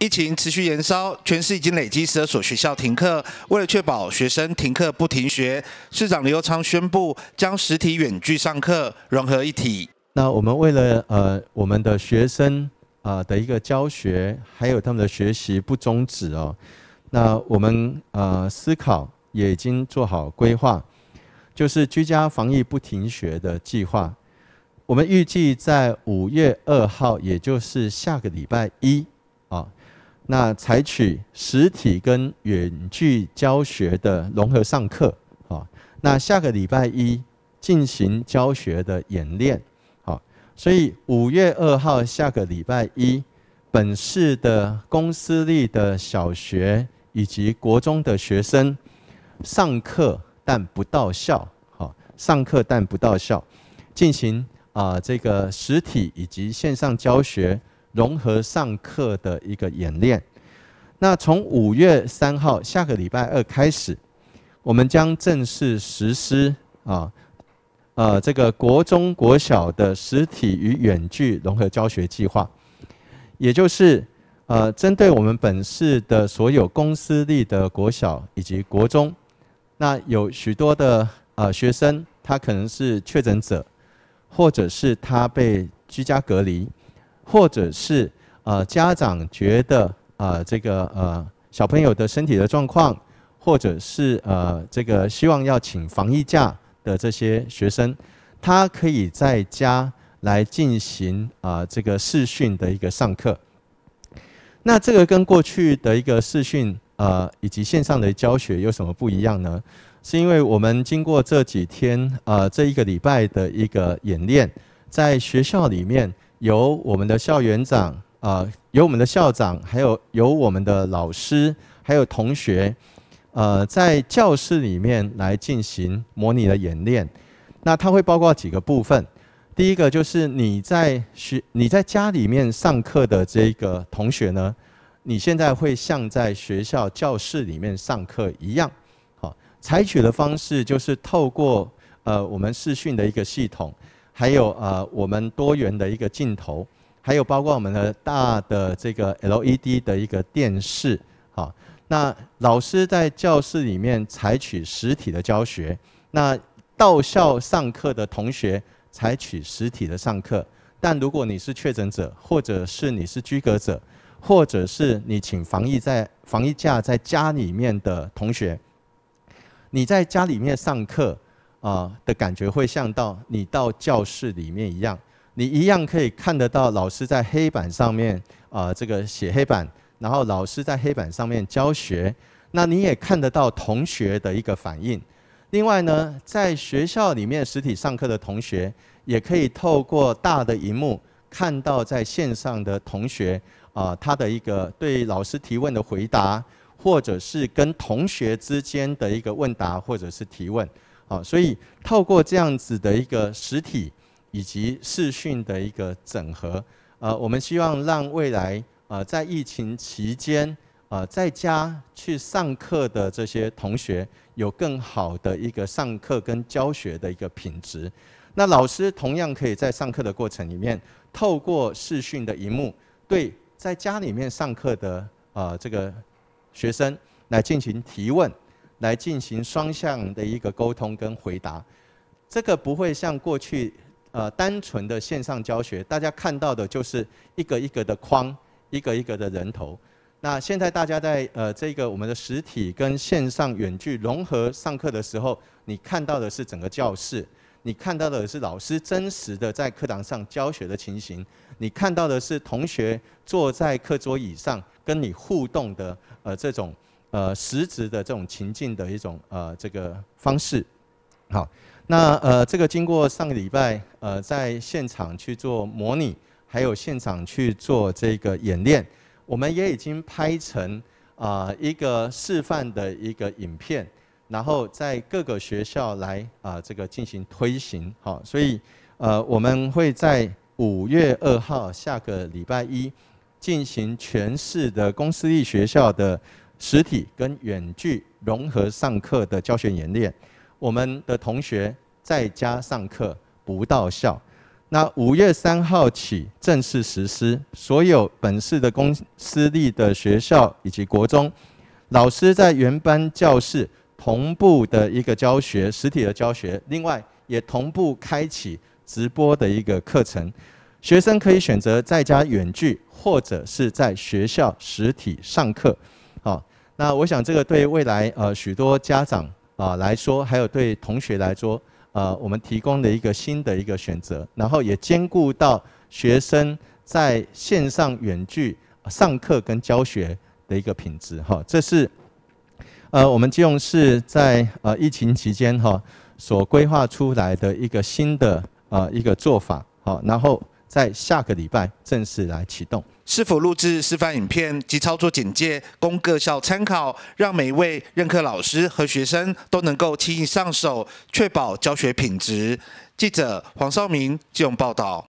疫情持续延烧，全市已经累积十二所学校停课。为了确保学生停课不停学，市长刘昌宣布将实体远距上课融合一体。那我们为了呃我们的学生啊的一个教学，还有他们的学习不终止哦。那我们呃思考也已经做好规划，就是居家防疫不停学的计划。我们预计在五月二号，也就是下个礼拜一。那采取实体跟远距教学的融合上课，啊，那下个礼拜一进行教学的演练，好，所以五月二号下个礼拜一，本市的公私立的小学以及国中的学生上课但不到校，好，上课但不到校，进行啊这个实体以及线上教学。融合上课的一个演练。那从五月三号下个礼拜二开始，我们将正式实施啊，呃，这个国中、国小的实体与远距融合教学计划，也就是呃，针对我们本市的所有公私立的国小以及国中，那有许多的呃学生，他可能是确诊者，或者是他被居家隔离。或者是呃家长觉得啊这个呃小朋友的身体的状况，或者是呃这个希望要请防疫假的这些学生，他可以在家来进行啊这个视讯的一个上课。那这个跟过去的一个视讯呃以及线上的教学有什么不一样呢？是因为我们经过这几天呃这一个礼拜的一个演练，在学校里面。由我们的校园长啊，由我们的校长，还有由我们的老师，还有同学，呃，在教室里面来进行模拟的演练。那它会包括几个部分，第一个就是你在学，你在家里面上课的这个同学呢，你现在会像在学校教室里面上课一样，好，采取的方式就是透过呃我们视讯的一个系统。还有呃，我们多元的一个镜头，还有包括我们的大的这个 LED 的一个电视啊。那老师在教室里面采取实体的教学，那到校上课的同学采取实体的上课。但如果你是确诊者，或者是你是居格者，或者是你请防疫在防疫假在家里面的同学，你在家里面上课。啊的感觉会像到你到教室里面一样，你一样可以看得到老师在黑板上面啊，这个写黑板，然后老师在黑板上面教学，那你也看得到同学的一个反应。另外呢，在学校里面实体上课的同学，也可以透过大的荧幕看到在线上的同学啊，他的一个对老师提问的回答，或者是跟同学之间的一个问答，或者是提问。好，所以透过这样子的一个实体以及视讯的一个整合，呃，我们希望让未来呃在疫情期间，呃在家去上课的这些同学，有更好的一个上课跟教学的一个品质。那老师同样可以在上课的过程里面，透过视讯的荧幕，对在家里面上课的呃这个学生来进行提问。来进行双向的一个沟通跟回答，这个不会像过去呃单纯的线上教学，大家看到的就是一个一个的框，一个一个的人头。那现在大家在呃这个我们的实体跟线上远距融合上课的时候，你看到的是整个教室，你看到的是老师真实的在课堂上教学的情形，你看到的是同学坐在课桌椅上跟你互动的呃这种。呃，实质的这种情境的一种呃这个方式，好，那呃这个经过上个礼拜呃在现场去做模拟，还有现场去做这个演练，我们也已经拍成啊一个示范的一个影片，然后在各个学校来啊这个进行推行，好，所以呃我们会在五月二号下个礼拜一进行全市的公私立学校的。实体跟远距融合上课的教学演练，我们的同学在家上课，不到校。那五月三号起正式实施，所有本市的公私立的学校以及国中，老师在原班教室同步的一个教学，实体的教学，另外也同步开启直播的一个课程，学生可以选择在家远距，或者是在学校实体上课。那我想这个对未来呃许多家长啊来说，还有对同学来说，呃我们提供的一个新的一个选择，然后也兼顾到学生在线上远距上课跟教学的一个品质哈，这是呃我们金融市在呃疫情期间哈所规划出来的一个新的呃一个做法好，然后在下个礼拜正式来启动。是否录制示范影片及操作简介供各校参考，让每位任课老师和学生都能够轻易上手，确保教学品质。记者黄少明用报道。